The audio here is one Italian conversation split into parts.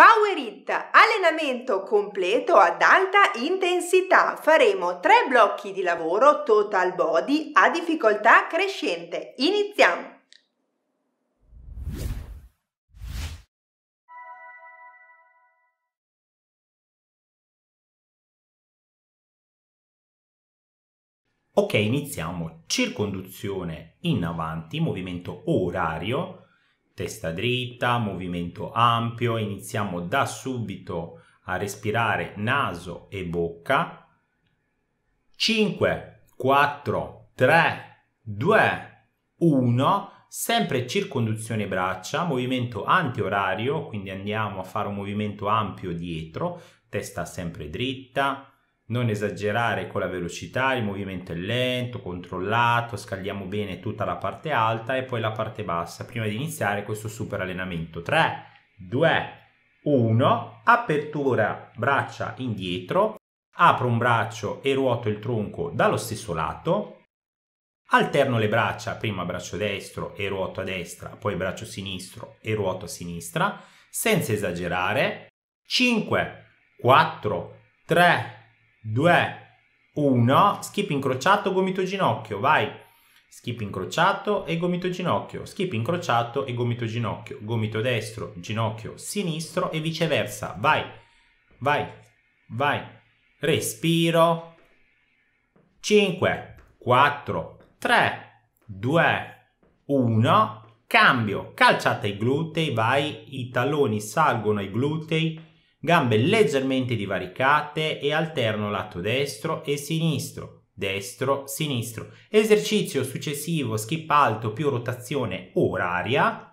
Power It, allenamento completo ad alta intensità. Faremo tre blocchi di lavoro total body a difficoltà crescente. Iniziamo! Ok, iniziamo. Circonduzione in avanti, movimento orario testa dritta, movimento ampio, iniziamo da subito a respirare naso e bocca. 5, 4, 3, 2, 1, sempre circonduzione braccia, movimento antiorario, quindi andiamo a fare un movimento ampio dietro, testa sempre dritta, non esagerare con la velocità, il movimento è lento, controllato, scagliamo bene tutta la parte alta e poi la parte bassa prima di iniziare questo super allenamento. 3, 2, 1, apertura braccia indietro, apro un braccio e ruoto il tronco dallo stesso lato, alterno le braccia, prima braccio destro e ruoto a destra, poi braccio sinistro e ruoto a sinistra, senza esagerare. 5, 4, 3, 2, 1, skip incrociato, gomito ginocchio, vai. Skip incrociato e gomito ginocchio, skip incrociato e gomito ginocchio, gomito destro, ginocchio sinistro e viceversa, vai. Vai, vai. Respiro. 5, 4, 3, 2, 1, cambio, calciate i glutei, vai, i talloni salgono ai glutei, gambe leggermente divaricate e alterno lato destro e sinistro, destro, sinistro. Esercizio successivo, skip alto più rotazione oraria,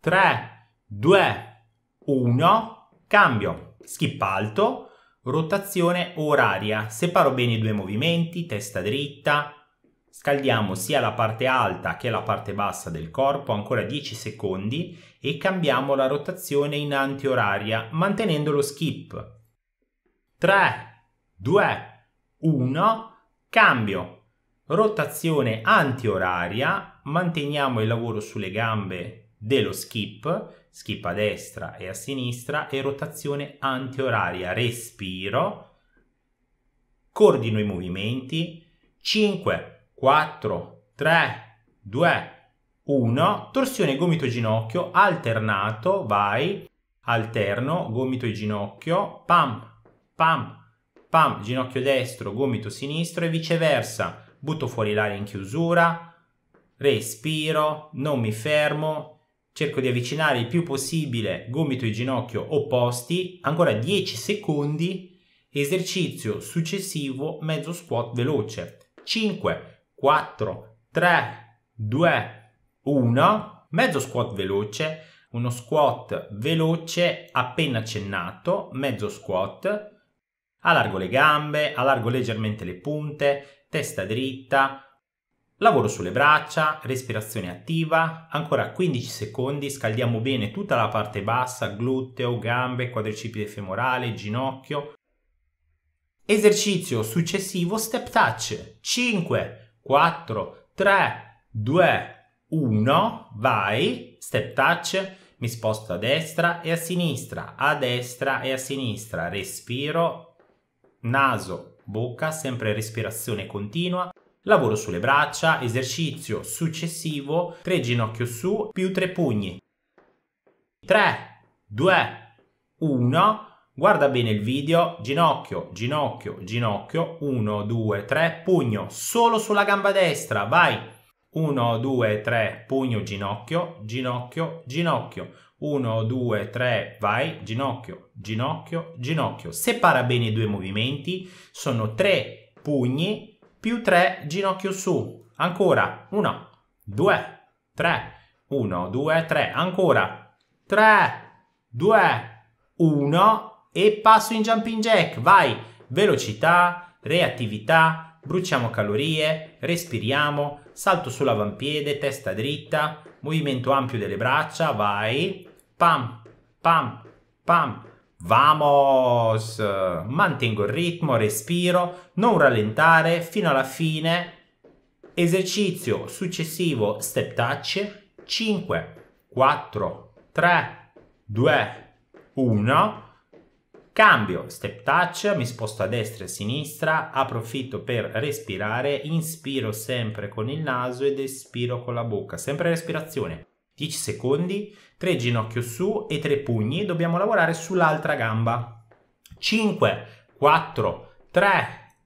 3, 2, 1, cambio, skip alto, rotazione oraria, separo bene i due movimenti, testa dritta, Scaldiamo sia la parte alta che la parte bassa del corpo ancora 10 secondi e cambiamo la rotazione in antioraria mantenendo lo skip. 3, 2, 1, cambio. Rotazione antioraria, manteniamo il lavoro sulle gambe dello skip, skip a destra e a sinistra e rotazione antioraria, respiro, coordino i movimenti, 5, 4, 3, 2, 1, torsione gomito e ginocchio, alternato, vai, alterno, gomito e ginocchio, pam, pam, pam, ginocchio destro, gomito sinistro e viceversa, butto fuori l'aria in chiusura, respiro, non mi fermo, cerco di avvicinare il più possibile gomito e ginocchio opposti, ancora 10 secondi, esercizio successivo, mezzo squat veloce, 5, 4, 3, 2, 1, mezzo squat veloce, uno squat veloce appena accennato, mezzo squat, allargo le gambe, allargo leggermente le punte, testa dritta, lavoro sulle braccia, respirazione attiva, ancora 15 secondi, scaldiamo bene tutta la parte bassa, gluteo, gambe, quadricipite femorale, ginocchio. Esercizio successivo, step touch, 5, 4, 3, 2, 1, vai, step touch, mi sposto a destra e a sinistra, a destra e a sinistra, respiro, naso, bocca, sempre respirazione continua, lavoro sulle braccia, esercizio successivo, 3 ginocchio su più tre pugni, 3, 2, 1, Guarda bene il video, ginocchio, ginocchio, ginocchio, 1, 2, 3, pugno, solo sulla gamba destra, vai! 1, 2, 3, pugno, ginocchio, ginocchio, ginocchio, 1, 2, 3, vai, ginocchio, ginocchio, ginocchio. Separa bene i due movimenti, sono 3 pugni più 3 ginocchio su. Ancora, 1, 2, 3, 1, 2, 3, ancora, 3, 2, 1, e passo in jumping jack, vai, velocità, reattività, bruciamo calorie, respiriamo, salto sull'avampiede, testa dritta, movimento ampio delle braccia, vai, pam, pam, pam, vamos, mantengo il ritmo, respiro, non rallentare fino alla fine, esercizio successivo, step touch, 5, 4, 3, 2, 1, Cambio, step touch, mi sposto a destra e a sinistra, approfitto per respirare, inspiro sempre con il naso ed espiro con la bocca, sempre respirazione. 10 secondi, 3 ginocchio su e 3 pugni, dobbiamo lavorare sull'altra gamba. 5, 4, 3,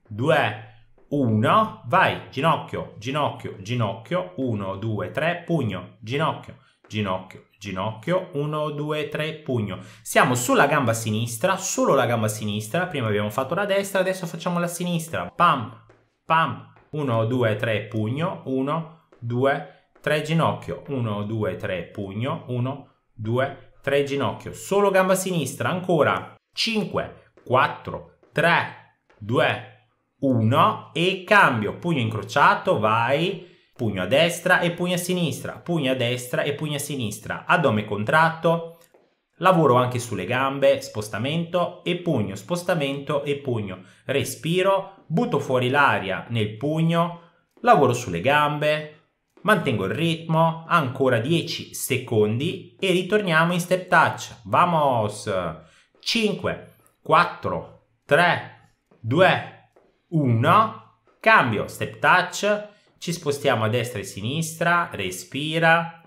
2, 1, vai, ginocchio, ginocchio, ginocchio, 1, 2, 3, pugno, ginocchio, ginocchio, ginocchio, 1, 2, 3, pugno. Siamo sulla gamba sinistra, solo la gamba sinistra, prima abbiamo fatto la destra, adesso facciamo la sinistra. Pam, pam, 1, 2, 3, pugno, 1, 2, 3, ginocchio, 1, 2, 3, pugno, 1, 2, 3, ginocchio. Solo gamba sinistra, ancora 5, 4, 3, 2, 1 e cambio, pugno incrociato, vai pugno a destra e pugno a sinistra, pugno a destra e pugno a sinistra, addome contratto, lavoro anche sulle gambe, spostamento e pugno, spostamento e pugno, respiro, butto fuori l'aria nel pugno, lavoro sulle gambe, mantengo il ritmo, ancora 10 secondi e ritorniamo in step touch, vamos, 5, 4, 3, 2, 1, cambio, step touch, ci spostiamo a destra e a sinistra, respira,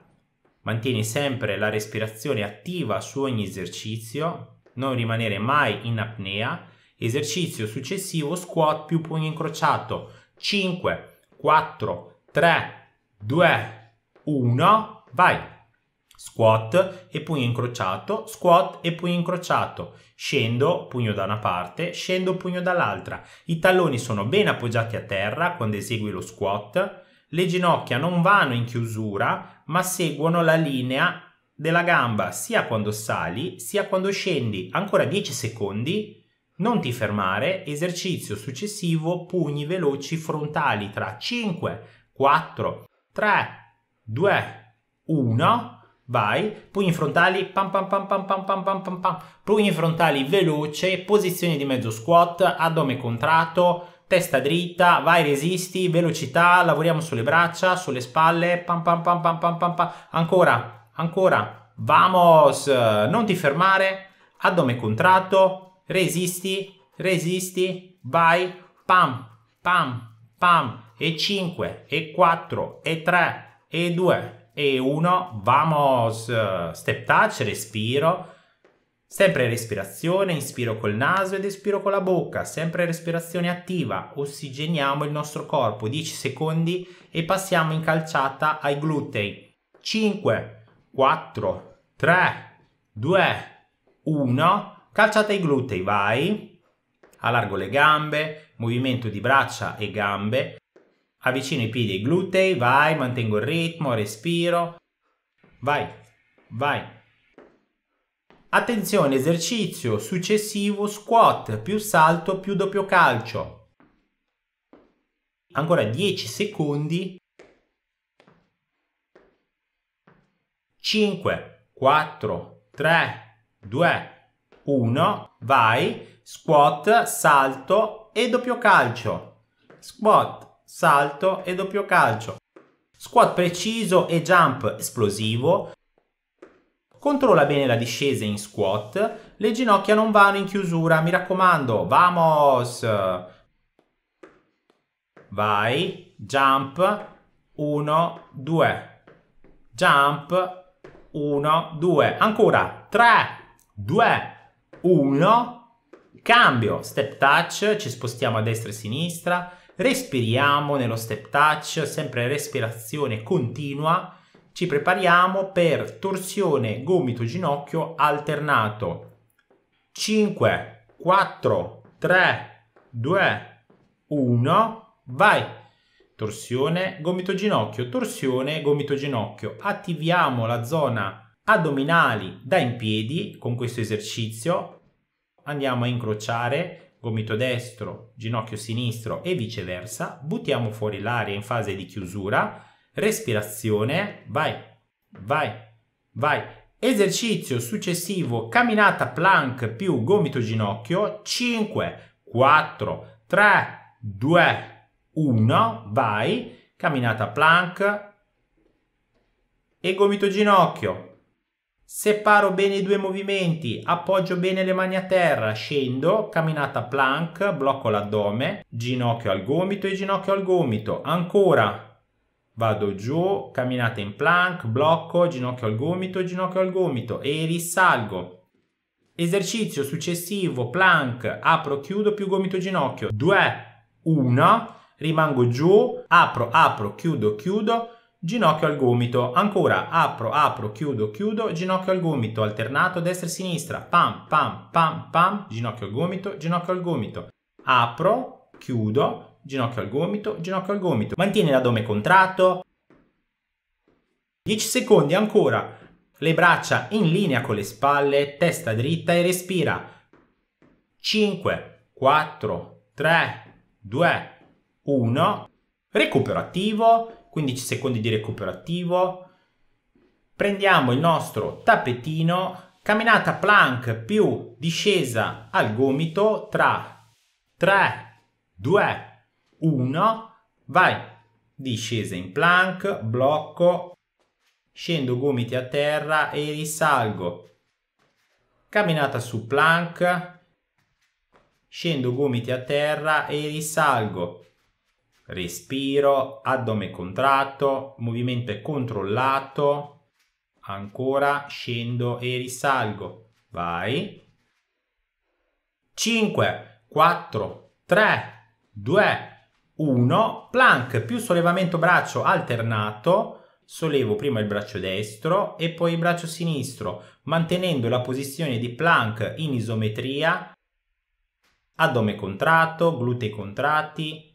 mantieni sempre la respirazione attiva su ogni esercizio, non rimanere mai in apnea. Esercizio successivo, squat più pugno incrociato, 5, 4, 3, 2, 1, vai! squat e pugno incrociato, squat e pugno incrociato, scendo pugno da una parte, scendo pugno dall'altra, i talloni sono ben appoggiati a terra quando esegui lo squat, le ginocchia non vanno in chiusura ma seguono la linea della gamba sia quando sali sia quando scendi, ancora 10 secondi, non ti fermare, esercizio successivo, pugni veloci frontali tra 5, 4, 3, 2, 1 vai, pugni frontali, pam pam pam pam pam pam pam pam pam, pugni frontali veloce, posizione di mezzo squat, addome contratto, testa dritta, vai resisti, velocità, lavoriamo sulle braccia, sulle spalle, pam pam pam pam pam pam, pam. ancora, ancora, vamos, non ti fermare, addome contratto, resisti, resisti, vai, pam, pam, pam, e 5, e 4, e 3, e 2, e uno, vamos, step touch, respiro. Sempre respirazione, inspiro col naso ed espiro con la bocca, sempre respirazione attiva, ossigeniamo il nostro corpo 10 secondi e passiamo in calciata ai glutei. 5, 4, 3, 2, 1, calciata ai glutei, vai. Allargo le gambe, movimento di braccia e gambe, Avvicino i piedi ai glutei, vai, mantengo il ritmo, respiro. Vai, vai. Attenzione, esercizio successivo, squat, più salto, più doppio calcio. Ancora 10 secondi. 5, 4, 3, 2, 1, vai, squat, salto e doppio calcio. Squat, salto e doppio calcio. Squat preciso e jump esplosivo. Controlla bene la discesa in squat. Le ginocchia non vanno in chiusura, mi raccomando. Vamos! Vai, jump, 1, 2. Jump, 1, 2. Ancora, 3, 2, 1. Cambio, step touch, ci spostiamo a destra e a sinistra Respiriamo nello step touch, sempre respirazione continua. Ci prepariamo per torsione gomito ginocchio alternato. 5, 4, 3, 2, 1. Vai! torsione, gomito ginocchio, torsione, gomito ginocchio. Attiviamo la zona addominali da in piedi con questo esercizio. Andiamo a incrociare gomito destro, ginocchio sinistro e viceversa, buttiamo fuori l'aria in fase di chiusura, respirazione, vai, vai, vai. Esercizio successivo, camminata plank più gomito ginocchio, 5, 4, 3, 2, 1, vai, camminata plank e gomito ginocchio, Separo bene i due movimenti, appoggio bene le mani a terra, scendo, camminata plank, blocco l'addome, ginocchio al gomito e ginocchio al gomito. Ancora, vado giù, camminata in plank, blocco, ginocchio al gomito, ginocchio al gomito e risalgo. Esercizio successivo, plank, apro, chiudo, più gomito, ginocchio. 2, 1, rimango giù, apro, apro, chiudo, chiudo ginocchio al gomito, ancora apro, apro, chiudo, chiudo, ginocchio al gomito, alternato destra e sinistra, pam, pam, pam, pam, ginocchio al gomito, ginocchio al gomito, apro, chiudo, ginocchio al gomito, ginocchio al gomito. Mantieni l'addome contratto. 10 secondi ancora. Le braccia in linea con le spalle, testa dritta e respira. 5, 4, 3, 2, 1. Recupero attivo 15 secondi di recupero attivo, prendiamo il nostro tappetino, camminata plank più discesa al gomito tra 3, 2, 1, vai, discesa in plank, blocco, scendo gomiti a terra e risalgo, camminata su plank, scendo gomiti a terra e risalgo, respiro, addome contratto, movimento controllato, ancora scendo e risalgo, vai. 5, 4, 3, 2, 1, plank più sollevamento braccio alternato, sollevo prima il braccio destro e poi il braccio sinistro, mantenendo la posizione di plank in isometria, addome contratto, glutei contratti,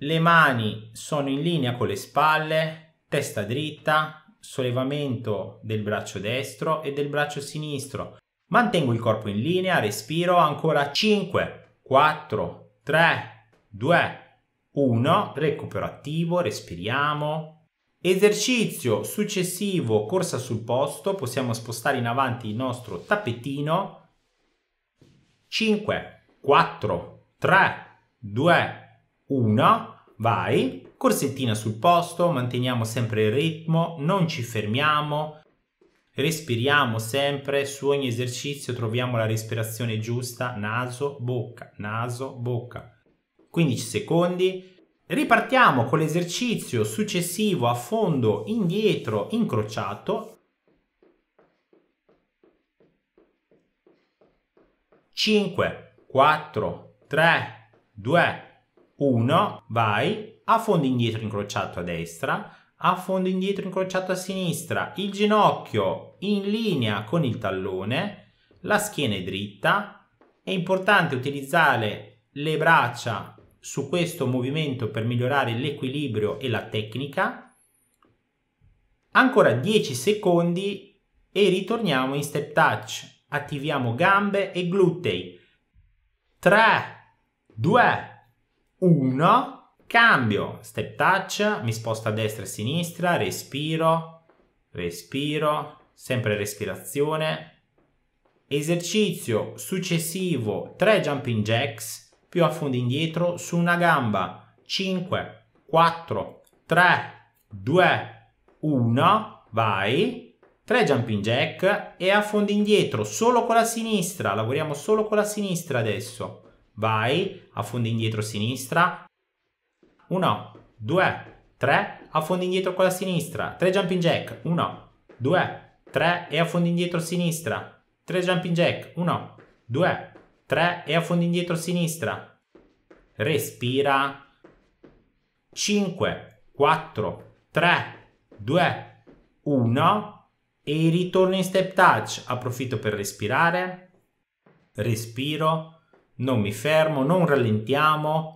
le mani sono in linea con le spalle, testa dritta, sollevamento del braccio destro e del braccio sinistro. Mantengo il corpo in linea, respiro ancora 5, 4, 3, 2, 1, recupero attivo, respiriamo. Esercizio successivo, corsa sul posto, possiamo spostare in avanti il nostro tappetino. 5, 4, 3, 2, 1. 1, vai, corsettina sul posto, manteniamo sempre il ritmo, non ci fermiamo, respiriamo sempre, su ogni esercizio troviamo la respirazione giusta, naso, bocca, naso, bocca. 15 secondi, Ripartiamo con l'esercizio successivo a fondo indietro incrociato. 5, 4, 3, 2, 1, vai, a fondo indietro incrociato a destra, a fondo indietro incrociato a sinistra, il ginocchio in linea con il tallone, la schiena è dritta, è importante utilizzare le braccia su questo movimento per migliorare l'equilibrio e la tecnica. Ancora 10 secondi e ritorniamo in step touch. Attiviamo gambe e glutei. 3, 2, 1, cambio, step touch, mi sposto a destra e a sinistra, respiro, respiro, sempre respirazione. Esercizio successivo, 3 jumping jacks, più a fondo indietro, su una gamba, 5, 4, 3, 2, 1, vai, 3 jumping jack e a fondo indietro, solo con la sinistra, lavoriamo solo con la sinistra adesso vai, affondi indietro sinistra, 1, 2, 3, affondi indietro con la sinistra, 3 jumping jack, 1, 2, 3 e affondi indietro sinistra, 3 jumping jack, 1, 2, 3 e affondi indietro sinistra, respira, 5, 4, 3, 2, 1 e ritorno in step touch, approfitto per respirare, respiro, non mi fermo, non rallentiamo.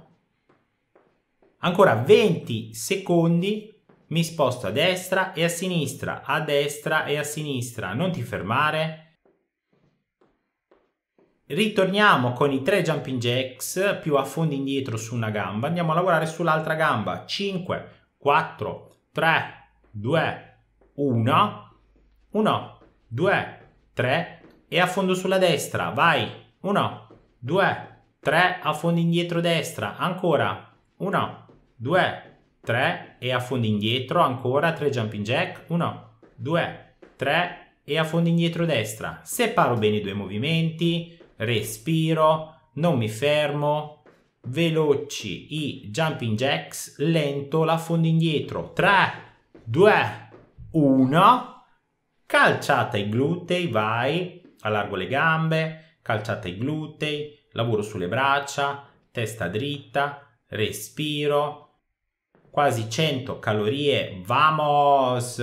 Ancora 20 secondi, mi sposto a destra e a sinistra, a destra e a sinistra, non ti fermare. Ritorniamo con i tre jumping jacks più a fondo indietro su una gamba, andiamo a lavorare sull'altra gamba. 5, 4, 3, 2, 1, 1, 2, 3 e a fondo sulla destra, vai, 1, 2, 3, affondi indietro destra, ancora, 1, 2, 3 e affondi indietro, ancora 3 jumping jack, 1, 2, 3 e affondi indietro destra. Separo bene i due movimenti, respiro, non mi fermo, veloci i jumping jacks, lento l'affondo indietro, 3, 2, 1, calciata i glutei, vai, allargo le gambe, calciata ai glutei, lavoro sulle braccia, testa dritta, respiro, quasi 100 calorie, vamos!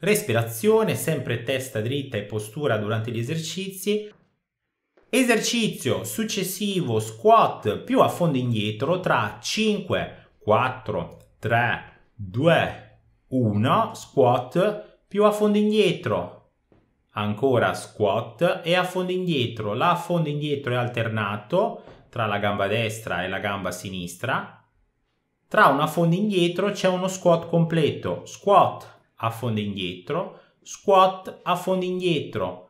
Respirazione, sempre testa dritta e postura durante gli esercizi. Esercizio successivo, squat più a fondo indietro tra 5, 4, 3, 2, 1, squat più a fondo indietro, ancora squat e affondo indietro. L'affondo indietro è alternato tra la gamba destra e la gamba sinistra. Tra una fondo indietro c'è uno squat completo, squat a fondo indietro, squat a fondo indietro.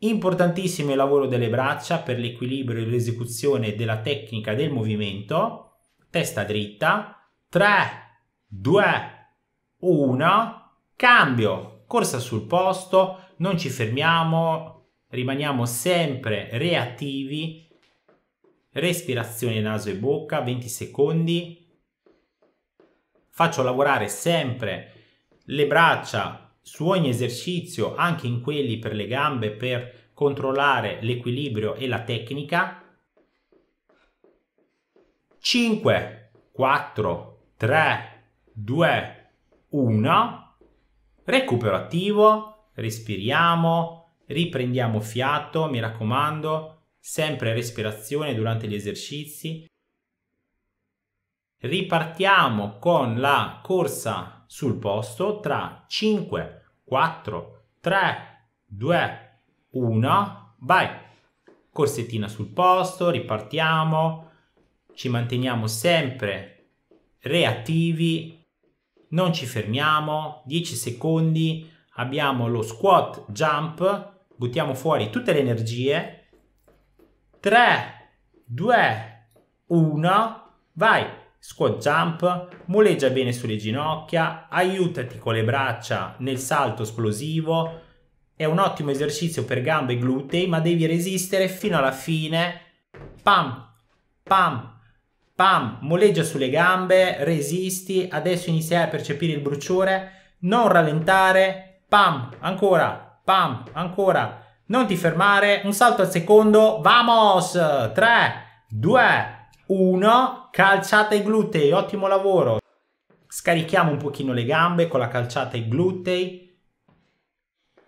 Importantissimo il lavoro delle braccia per l'equilibrio e l'esecuzione della tecnica del movimento. Testa dritta, 3, 2, 1, cambio, corsa sul posto, non ci fermiamo, rimaniamo sempre reattivi, respirazione naso e bocca, 20 secondi, faccio lavorare sempre le braccia su ogni esercizio, anche in quelli per le gambe, per controllare l'equilibrio e la tecnica. 5, 4, 3, 2, 1. Recupero attivo, respiriamo, riprendiamo fiato, mi raccomando, sempre respirazione durante gli esercizi. Ripartiamo con la corsa sul posto tra 5, 4, 3, 2, 1, vai! Corsettina sul posto, ripartiamo, ci manteniamo sempre reattivi, non ci fermiamo, 10 secondi, abbiamo lo squat jump, buttiamo fuori tutte le energie, 3, 2, 1, vai, squat jump, moleggia bene sulle ginocchia, aiutati con le braccia nel salto esplosivo, è un ottimo esercizio per gambe e glutei, ma devi resistere fino alla fine, pam, pam, pam, moleggia sulle gambe, resisti, adesso inizia a percepire il bruciore, non rallentare, pam, ancora, pam, ancora. Non ti fermare, un salto al secondo, vamos! 3, 2, 1, calciata i glutei, ottimo lavoro. Scarichiamo un pochino le gambe con la calciata ai glutei.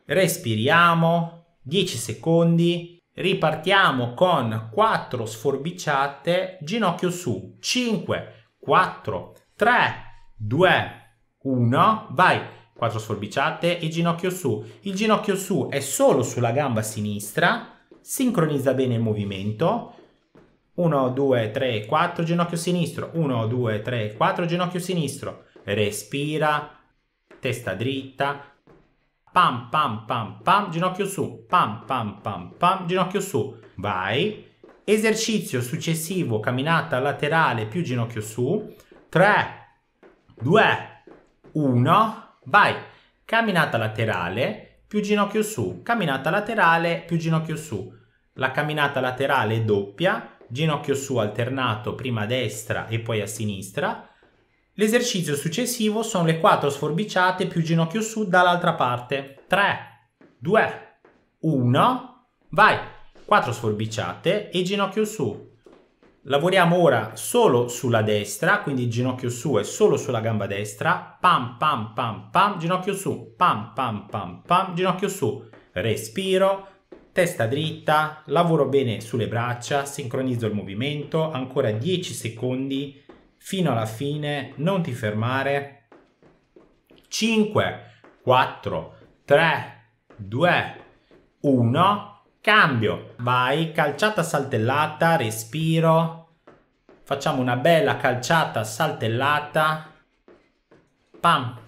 Respiriamo, 10 secondi. Ripartiamo con 4 sforbiciate, ginocchio su, 5, 4, 3, 2, 1, vai. 4 sforbiciate e ginocchio su. Il ginocchio su è solo sulla gamba sinistra, sincronizza bene il movimento. 1, 2, 3, 4, ginocchio sinistro. 1, 2, 3, 4, ginocchio sinistro. Respira, testa dritta. Pam, pam, pam, pam, ginocchio su. Pam, pam, pam, pam, ginocchio su. Vai. Esercizio successivo, camminata laterale più ginocchio su. 3, 2, 1 Vai, camminata laterale, più ginocchio su, camminata laterale, più ginocchio su. La camminata laterale è doppia, ginocchio su alternato prima a destra e poi a sinistra. L'esercizio successivo sono le 4 sforbiciate più ginocchio su dall'altra parte. 3, 2, 1, vai! 4 sforbiciate e ginocchio su. Lavoriamo ora solo sulla destra, quindi ginocchio su e solo sulla gamba destra. Pam, pam, pam, pam, ginocchio su, pam, pam, pam, pam, ginocchio su. Respiro, testa dritta, lavoro bene sulle braccia, sincronizzo il movimento. Ancora 10 secondi fino alla fine, non ti fermare. 5, 4, 3, 2, 1. Cambio, vai, calciata saltellata, respiro, facciamo una bella calciata saltellata, pam,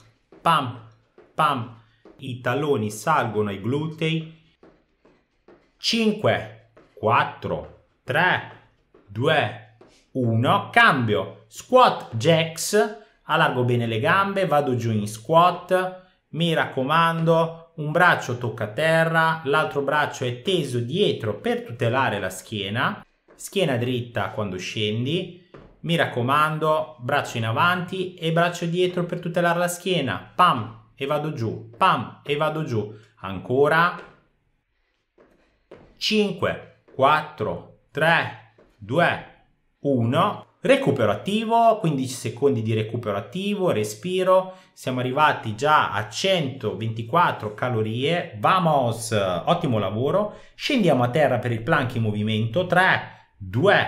pam, pam, i talloni salgono ai glutei, 5, 4, 3, 2, 1, cambio, squat jacks, allargo bene le gambe, vado giù in squat, mi raccomando, un braccio tocca terra, l'altro braccio è teso dietro per tutelare la schiena, schiena dritta quando scendi, mi raccomando, braccio in avanti e braccio dietro per tutelare la schiena, pam e vado giù, pam e vado giù, ancora, 5, 4, 3, 2, 1, Recupero attivo, 15 secondi di recupero attivo, respiro, siamo arrivati già a 124 calorie, vamos, ottimo lavoro, scendiamo a terra per il plank in movimento, 3, 2,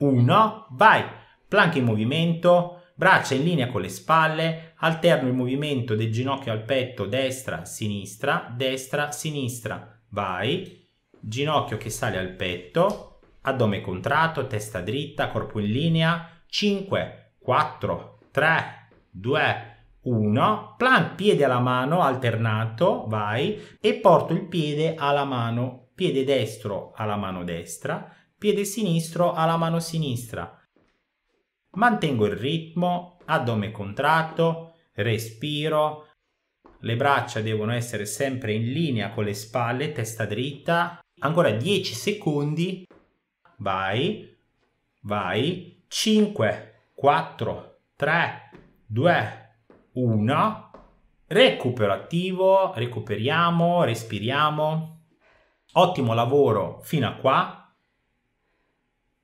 1, vai, plank in movimento, braccia in linea con le spalle, alterno il movimento del ginocchio al petto, destra, sinistra, destra, sinistra, vai, ginocchio che sale al petto, addome contratto, testa dritta, corpo in linea, 5, 4, 3, 2, 1, plank piede alla mano alternato, vai, e porto il piede alla mano, piede destro alla mano destra, piede sinistro alla mano sinistra. Mantengo il ritmo, addome contratto, respiro, le braccia devono essere sempre in linea con le spalle, testa dritta, ancora 10 secondi vai, vai, 5, 4, 3, 2, 1, recupero attivo, recuperiamo, respiriamo, ottimo lavoro fino a qua,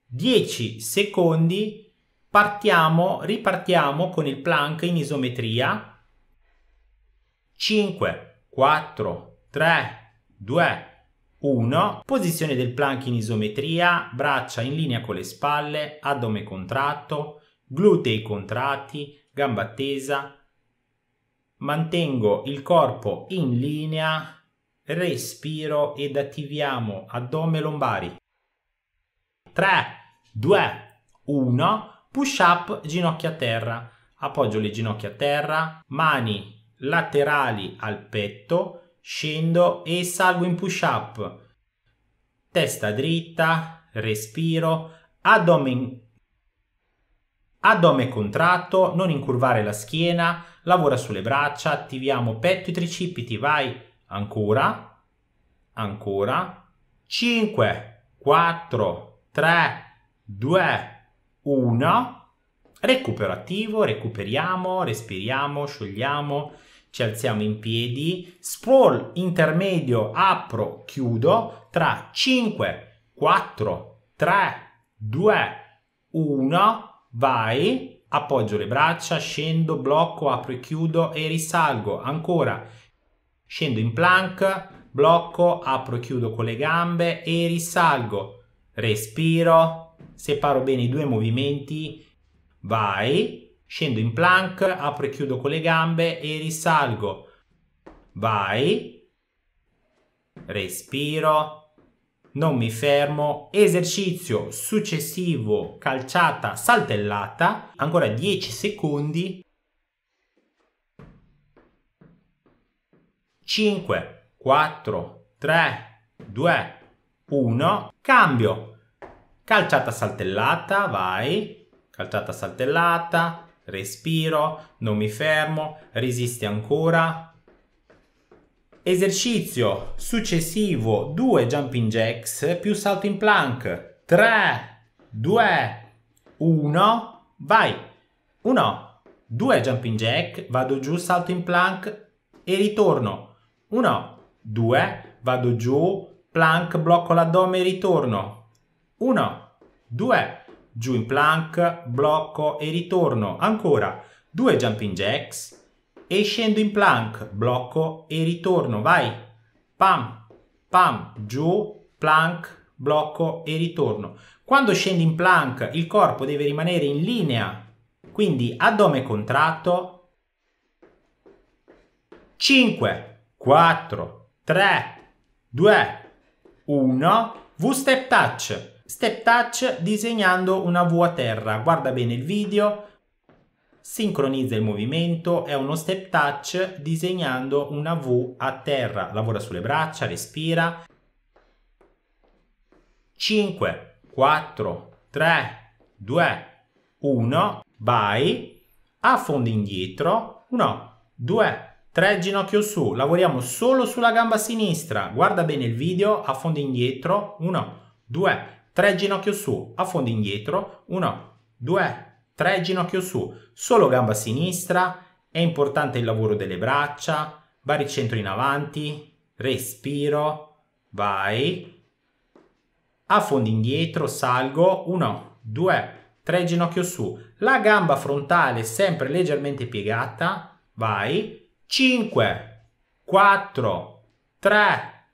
10 secondi, partiamo, ripartiamo con il plank in isometria, 5, 4, 3, 2, 1, 1. Posizione del plank in isometria, braccia in linea con le spalle, addome contratto, glutei contratti, gamba tesa. Mantengo il corpo in linea, respiro ed attiviamo addome lombari. 3, 2, 1. Push up, ginocchia a terra. Appoggio le ginocchia a terra, mani laterali al petto, scendo e salgo in push up. Testa dritta, respiro, addome, addome contratto, non incurvare la schiena, lavora sulle braccia, attiviamo petto e tricipiti, vai, ancora, ancora, 5, 4, 3, 2, 1, recupero attivo, recuperiamo, respiriamo, sciogliamo, ci alziamo in piedi, sprawl intermedio, apro, chiudo, tra 5, 4, 3, 2, 1, vai, appoggio le braccia, scendo, blocco, apro e chiudo e risalgo, ancora, scendo in plank, blocco, apro e chiudo con le gambe e risalgo, respiro, separo bene i due movimenti, vai, Scendo in plank, apro e chiudo con le gambe e risalgo. Vai. Respiro. Non mi fermo. Esercizio successivo, calciata, saltellata. Ancora 10 secondi. 5, 4, 3, 2, 1. Cambio. Calciata saltellata, vai. Calciata saltellata respiro, non mi fermo, resisti ancora. Esercizio successivo, due jumping jacks più salto in plank. 3, 2, 1, vai. 1, 2 jumping jack, vado giù, salto in plank e ritorno. 1, 2, vado giù, plank, blocco l'addome e ritorno. 1, 2, giù in plank, blocco e ritorno. Ancora, due jumping jacks e scendo in plank, blocco e ritorno. Vai, pam, pam, giù, plank, blocco e ritorno. Quando scendi in plank il corpo deve rimanere in linea, quindi addome contratto. 5, 4, 3, 2, 1, V-step touch. Step touch disegnando una V a terra, guarda bene il video, sincronizza il movimento, è uno step touch disegnando una V a terra, lavora sulle braccia, respira. 5, 4, 3, 2, 1, vai, affondi indietro, 1, 2, 3 ginocchio su, lavoriamo solo sulla gamba sinistra, guarda bene il video, affondi indietro, 1, 2, 3 ginocchio su, affondi indietro, 1, 2, 3 ginocchio su, solo gamba sinistra, è importante il lavoro delle braccia, baricentro in avanti, respiro, vai, affondi indietro, salgo, 1, 2, 3 ginocchio su, la gamba frontale sempre leggermente piegata, vai, 5, 4, 3,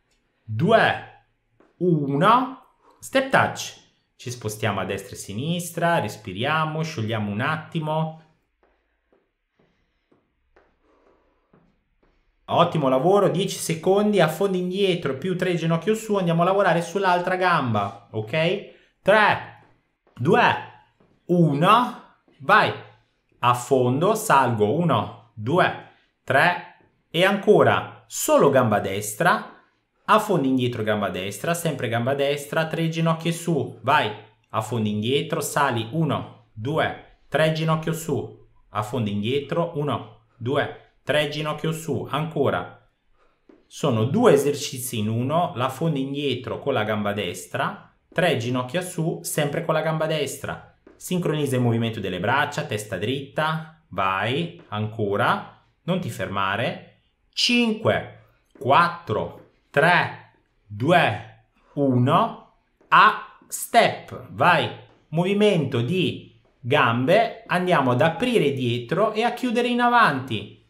2, 1, Step touch. Ci spostiamo a destra e a sinistra, respiriamo, sciogliamo un attimo. Ottimo lavoro, 10 secondi, a indietro, più 3 ginocchio su, andiamo a lavorare sull'altra gamba, ok? 3, 2, 1, vai, affondo, salgo, 1, 2, 3 e ancora solo gamba destra, affondi indietro gamba destra, sempre gamba destra, 3 ginocchia su, vai, affondi indietro, sali, 1, 2, 3 ginocchio su, affondi indietro, 1, 2, 3 ginocchio su, ancora. Sono due esercizi in uno, la fondi indietro con la gamba destra, 3 ginocchia su, sempre con la gamba destra. Sincronizza il movimento delle braccia, testa dritta, vai, ancora, non ti fermare. 5, 4, 3. 3, 2, 1, a step, vai, movimento di gambe, andiamo ad aprire dietro e a chiudere in avanti.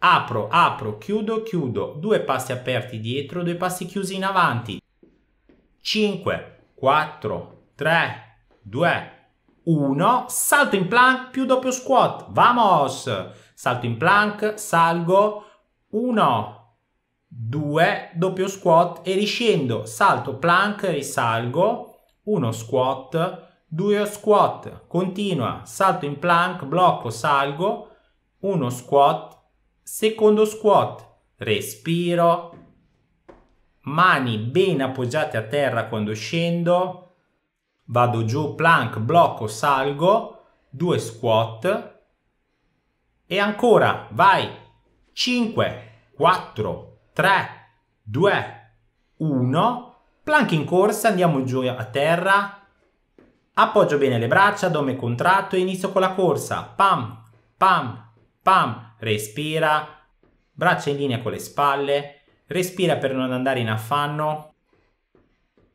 Apro, apro, chiudo, chiudo, due passi aperti dietro, due passi chiusi in avanti. 5, 4, 3, 2, 1, salto in plank più doppio squat, vamos! Salto in plank, salgo, 1, 2 doppio squat e riscendo, salto plank, risalgo, 1 squat, 2 squat, continua, salto in plank, blocco, salgo, 1 squat, secondo squat, respiro, mani ben appoggiate a terra quando scendo, vado giù, plank, blocco, salgo, 2 squat e ancora, vai, 5, 4, 3, 2, 1, plank in corsa, andiamo giù a terra, appoggio bene le braccia, addome contratto e inizio con la corsa, pam, pam, pam, respira, braccia in linea con le spalle, respira per non andare in affanno,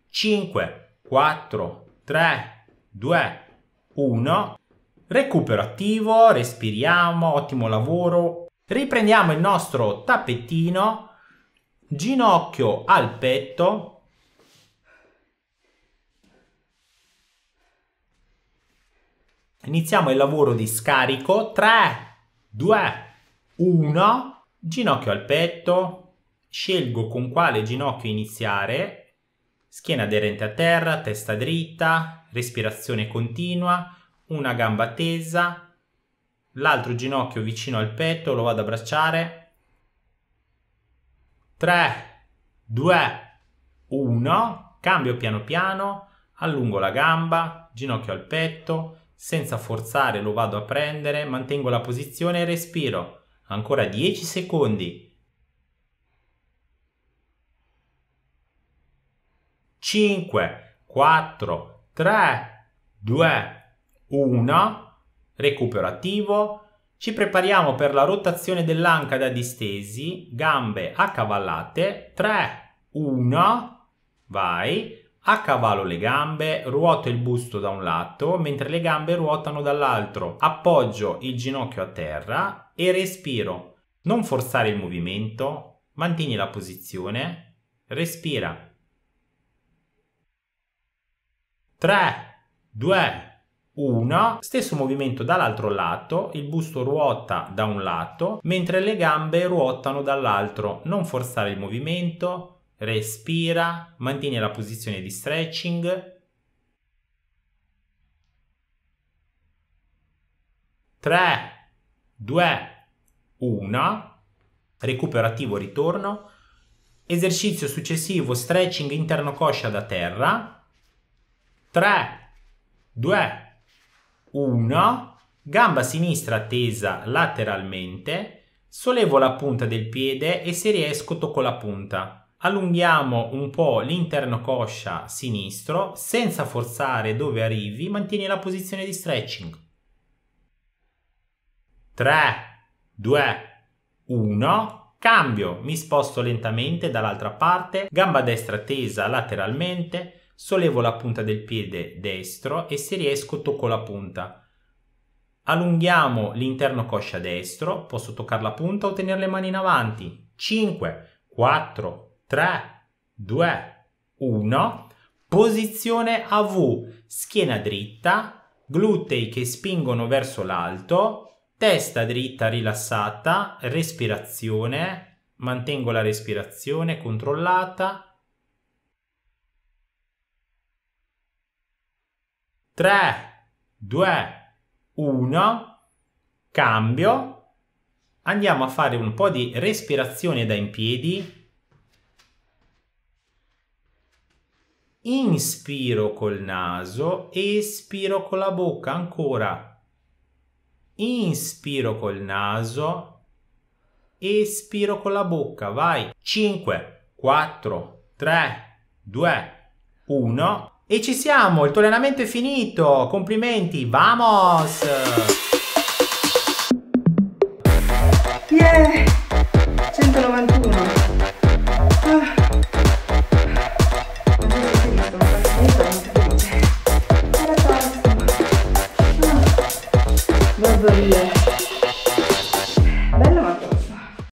5, 4, 3, 2, 1, recupero attivo, respiriamo, ottimo lavoro, riprendiamo il nostro tappettino, ginocchio al petto, iniziamo il lavoro di scarico, 3, 2, 1, ginocchio al petto, scelgo con quale ginocchio iniziare, schiena aderente a terra, testa dritta, respirazione continua, una gamba tesa, l'altro ginocchio vicino al petto, lo vado ad abbracciare, 3, 2, 1, cambio piano piano, allungo la gamba, ginocchio al petto, senza forzare lo vado a prendere, mantengo la posizione e respiro. Ancora 10 secondi. 5, 4, 3, 2, 1, recupero attivo, ci prepariamo per la rotazione dell'anca da distesi, gambe accavallate, 3, 1, vai, a cavallo le gambe, ruoto il busto da un lato mentre le gambe ruotano dall'altro, appoggio il ginocchio a terra e respiro. Non forzare il movimento, mantieni la posizione, respira. 3, 2, una, stesso movimento dall'altro lato, il busto ruota da un lato, mentre le gambe ruotano dall'altro. Non forzare il movimento, respira, mantieni la posizione di stretching. 3, 2, 1, recuperativo ritorno. Esercizio successivo, stretching interno coscia da terra. 3, 2, 1, gamba sinistra tesa lateralmente, sollevo la punta del piede e se riesco tocco la punta. Allunghiamo un po' l'interno coscia sinistro, senza forzare dove arrivi, mantieni la posizione di stretching. 3, 2, 1, cambio, mi sposto lentamente dall'altra parte, gamba destra tesa lateralmente, sollevo la punta del piede destro e se riesco tocco la punta. Allunghiamo l'interno coscia destro, posso toccare la punta o tenere le mani in avanti. 5, 4, 3, 2, 1. Posizione a V, schiena dritta, glutei che spingono verso l'alto, testa dritta rilassata, respirazione, mantengo la respirazione controllata, 3, 2, 1, cambio, andiamo a fare un po' di respirazione da in piedi, inspiro col naso, espiro con la bocca, ancora, inspiro col naso, espiro con la bocca, vai, 5, 4, 3, 2, 1, e ci siamo, il tuo allenamento è finito, complimenti, vamos! Yeah! 191